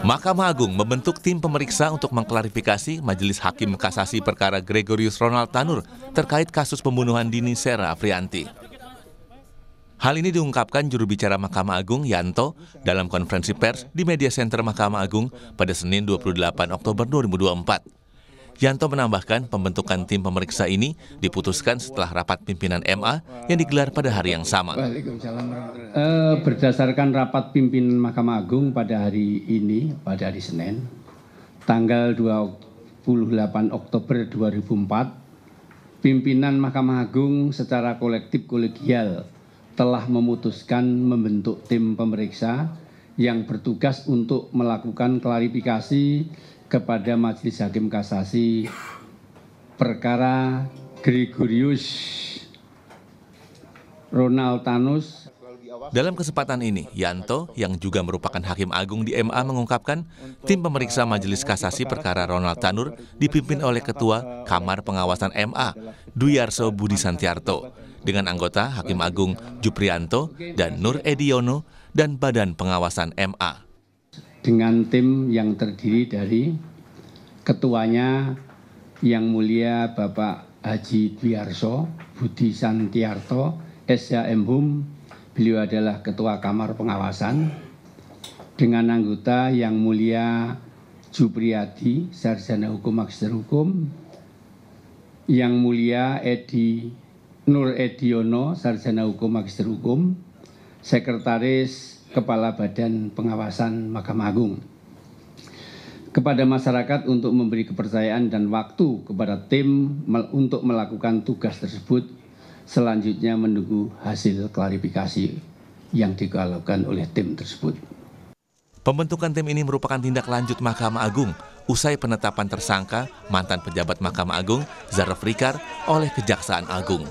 Mahkamah Agung membentuk tim pemeriksa untuk mengklarifikasi Majelis Hakim Kasasi perkara Gregorius Ronald Tanur terkait kasus pembunuhan Dini Sera Afrianti. Hal ini diungkapkan juru bicara Mahkamah Agung Yanto dalam konferensi pers di Media Center Mahkamah Agung pada Senin 28 Oktober 2024. Yanto menambahkan pembentukan tim pemeriksa ini diputuskan setelah rapat pimpinan MA yang digelar pada hari yang sama. Eh, berdasarkan rapat pimpinan Mahkamah Agung pada hari ini, pada hari Senin, tanggal 28 Oktober 2004, pimpinan Mahkamah Agung secara kolektif kolegial telah memutuskan membentuk tim pemeriksa yang bertugas untuk melakukan klarifikasi kepada Majelis Hakim Kasasi perkara Gregorius Ronald Tanus dalam kesempatan ini, Yanto, yang juga merupakan Hakim Agung di MA mengungkapkan, tim pemeriksa Majelis Kasasi perkara Ronald Tanur dipimpin oleh Ketua Kamar Pengawasan MA, Duyarso Budi Santiarto, dengan anggota Hakim Agung Juprianto dan Nur Ediono dan Badan Pengawasan MA. Dengan tim yang terdiri dari ketuanya yang mulia Bapak Haji Dwiarso Budi Santiarto SHM Hum beliau adalah ketua kamar pengawasan dengan anggota yang mulia Jupriyadi sarjana hukum magister hukum yang mulia Edi Nur Ediono sarjana hukum magister hukum sekretaris kepala badan pengawasan Mahkamah Agung kepada masyarakat untuk memberi kepercayaan dan waktu kepada tim untuk melakukan tugas tersebut selanjutnya menunggu hasil klarifikasi yang dikalaukan oleh tim tersebut. Pembentukan tim ini merupakan tindak lanjut Mahkamah Agung usai penetapan tersangka mantan pejabat Mahkamah Agung Zarif Rikar oleh Kejaksaan Agung.